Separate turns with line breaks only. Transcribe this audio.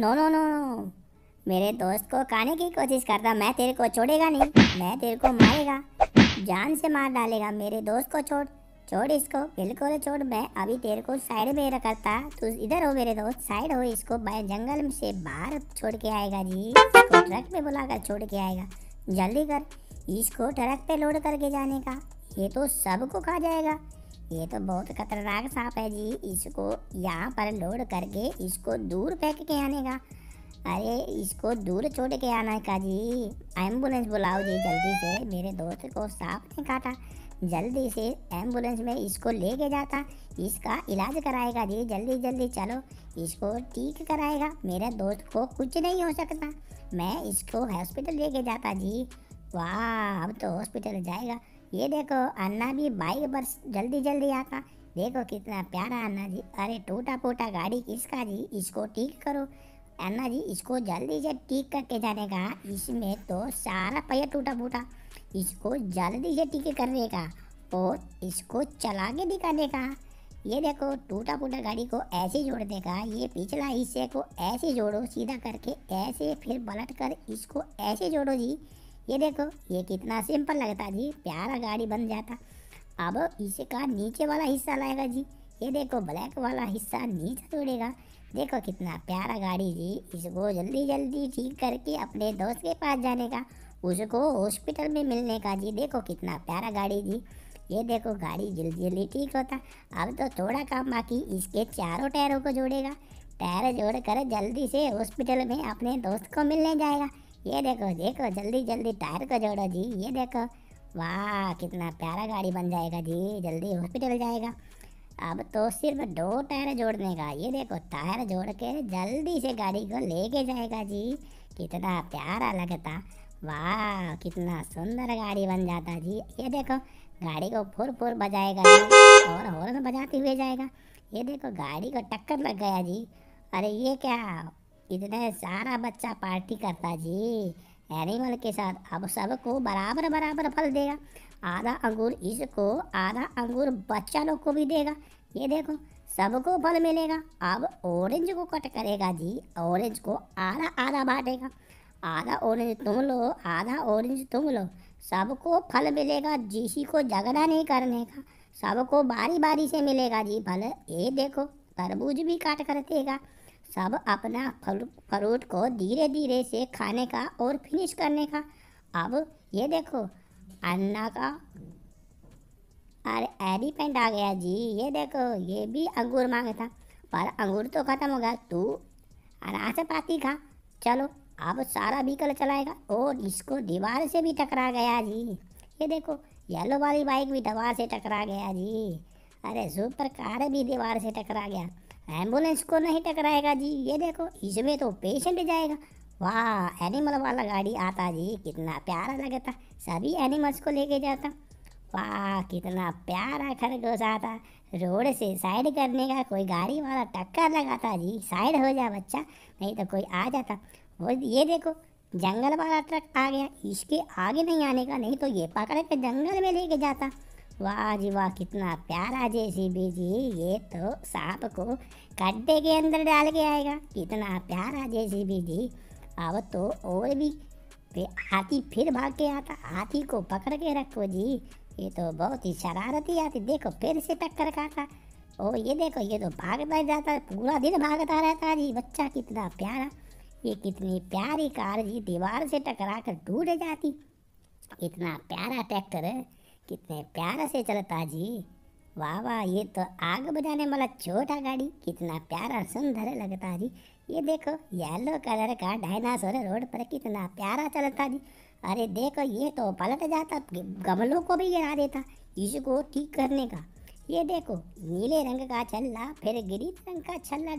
no no no मेरे दोस्त को खाने की कोशिश करता मैं तेरे को छोड़ेगा नहीं मैं तेरे को मारेगा जान से मार डालेगा मेरे दोस्त को छोड़ छोड़ इसको बिल्कुल छोड़ मैं अभी तेरे को साइड में रखता तू इधर हो मेरे दोस्त साइड हो इसको जंगल से बाहर छोड़ के आएगा जी इसको ट्रक में बुलाकर छोड़ के आएगा जल्दी कर इसको ट्रक पे लोड करके जाने का ये तो सबको खा जाएगा ये तो बहुत खतरनाक सांप है जी इसको यहाँ पर लोड करके इसको दूर फेंक के आने का अरे इसको दूर छोड़ के आना का जी एम्बुलेंस बुलाओ जी जल्दी से मेरे दोस्त को सांप ने काटा जल्दी से एम्बुलेंस में इसको लेके जाता इसका इलाज कराएगा जी जल्दी जल्दी चलो इसको ठीक कराएगा मेरे दोस्त को कुछ नहीं हो सकता मैं इसको हॉस्पिटल लेके जाता जी वाह अब तो हॉस्पिटल जाएगा ये देखो अन्ना भी बाइक पर जल्दी जल्दी आता देखो कितना प्यारा अन्ना जी अरे टूटा फूटा गाड़ी किसका जी इसको ठीक करो अन्ना जी इसको जल्दी से ठीक करके जाने का इसमें तो सारा पहिया टूटा फूटा इसको जल्दी से ठीक करने का और इसको चला के दिखाने का ये देखो टूटा फूटा गाड़ी को ऐसे जोड़ देगा ये पिछला हिस्से को ऐसे जोड़ो सीधा करके ऐसे फिर पलट कर इसको ऐसे जोड़ो जी ये देखो ये कितना सिंपल लगता जी प्यारा गाड़ी बन जाता अब इसे का नीचे वाला हिस्सा लाएगा जी ये देखो ब्लैक वाला हिस्सा नीचे जोड़ेगा देखो कितना प्यारा गाड़ी जी इसको जल्दी जल्दी ठीक करके अपने दोस्त के पास जाने का उसको हॉस्पिटल में मिलने का जी देखो कितना प्यारा गाड़ी जी ये देखो गाड़ी जल्दी जल्दी ठीक होता अब तो थोड़ा काम बाकी इसके चारों टायरों को जोड़ेगा टायर जोड़ कर जल्दी से हॉस्पिटल में अपने दोस्त को मिलने जाएगा ये देखो देखो जल्दी जल्दी टायर को जोड़ो जी ये देखो वाह कितना प्यारा गाड़ी बन जाएगा जी जल्दी हॉस्पिटल जाएगा अब तो सिर्फ दो टायर जोड़ने का ये देखो टायर जोड़ के जल्दी से गाड़ी को लेके जाएगा जी कितना प्यारा लगता वाह कितना सुंदर गाड़ी बन जाता जी ये देखो गाड़ी को फुर फुर बजाएगा जी और हॉर्न बजाते हुए जाएगा ये देखो गाड़ी को टक्कर लग गया जी अरे ये क्या इतने सारा बच्चा पार्टी करता जी एनिमल के साथ अब सबको बराबर बराबर फल देगा आधा अंगूर इसको आधा अंगूर बच्चा लोग को भी देगा ये देखो सबको फल मिलेगा अब ऑरेंज को कट करेगा जी ऑरेंज को आधा आधा बांटेगा आधा ऑरेंज तुम लो आधा ऑरेंज तुम लो सबको फल मिलेगा जिसी को झगड़ा नहीं करने का सबको बारी बारी से मिलेगा जी फल ये देखो तरबूज भी काट कर देगा सब अपना फ्रूट को धीरे धीरे से खाने का और फिनिश करने का अब ये देखो अन्ना का अरे एलिफेंट आ गया जी ये देखो ये भी अंगूर मांगा था पर अंगूर तो ख़त्म हो गया तू पाती खा चलो अब सारा व्हीकल चलाएगा और इसको दीवार से भी टकरा गया जी ये देखो येलो वाली बाइक भी दीवार से टकरा गया जी अरे सुपर कार भी दीवार से टकरा गया एम्बुलेंस को नहीं टकराएगा जी ये देखो इसमें तो पेशेंट जाएगा वाह एनिमल वाला गाड़ी आता जी कितना प्यारा लगता सभी एनिमल्स को लेके जाता वाह कितना प्यारा खरगोश आता रोड से साइड करने का कोई गाड़ी वाला टक्कर लगाता जी साइड हो जा बच्चा नहीं तो कोई आ जाता वो ये देखो जंगल वाला ट्रक आ गया इसके आगे नहीं आने का नहीं तो ये पकड़ के जंगल में लेके जाता वाह जी वाह कितना प्यारा जेसीबी जी ये तो सांप को गड्ढे के अंदर डाल के आएगा कितना प्यारा जेसीबी जी अब तो और भी हाथी फिर भाग के आता हाथी को पकड़ के रखो जी ये तो बहुत ही शरारती आती देखो फिर से टक्कर खाता ओ ये देखो ये तो भागता जाता है पूरा दिन भागता रहता है जी बच्चा कितना प्यारा ये कितनी प्यारी कार जी दीवार से टकरा कर टूट जाती कितना प्यारा ट्रैक्टर है कितने प्यार से चलता जी वाह वाह ये तो आग बजाने वाला छोटा गाड़ी कितना प्यारा सुंदर लगता जी ये देखो येलो कलर का डायनासोर रोड पर कितना प्यारा चलता जी अरे देखो ये तो पलट जाता गमलों को भी गिरा देता इसको ठीक करने का ये देखो नीले रंग का छल्ला फिर ग्रीन रंग का छल्ला